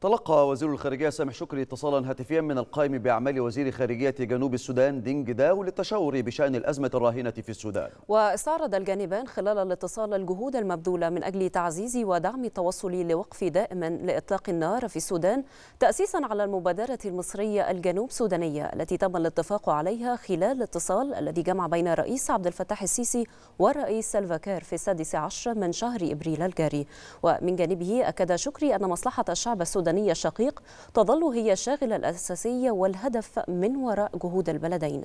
تلقى وزير الخارجية سامح شكري اتصالا هاتفيا من القائم بأعمال وزير خارجية جنوب السودان دينج داو للتشاور بشأن الأزمة الراهنة في السودان واستعرض الجانبان خلال الاتصال الجهود المبذولة من أجل تعزيز ودعم التوصل لوقف دائم لإطلاق النار في السودان تأسيسا على المبادرة المصرية الجنوب سودانية التي تم الاتفاق عليها خلال الاتصال الذي جمع بين الرئيس عبد الفتاح السيسي والرئيس سلفاكير في السادس عشر من شهر إبريل الجاري ومن جانبه أكد شكري أن مصلحة الشعب السوداني المدني الشقيق تظل هي الشاغل الأساسي والهدف من وراء جهود البلدين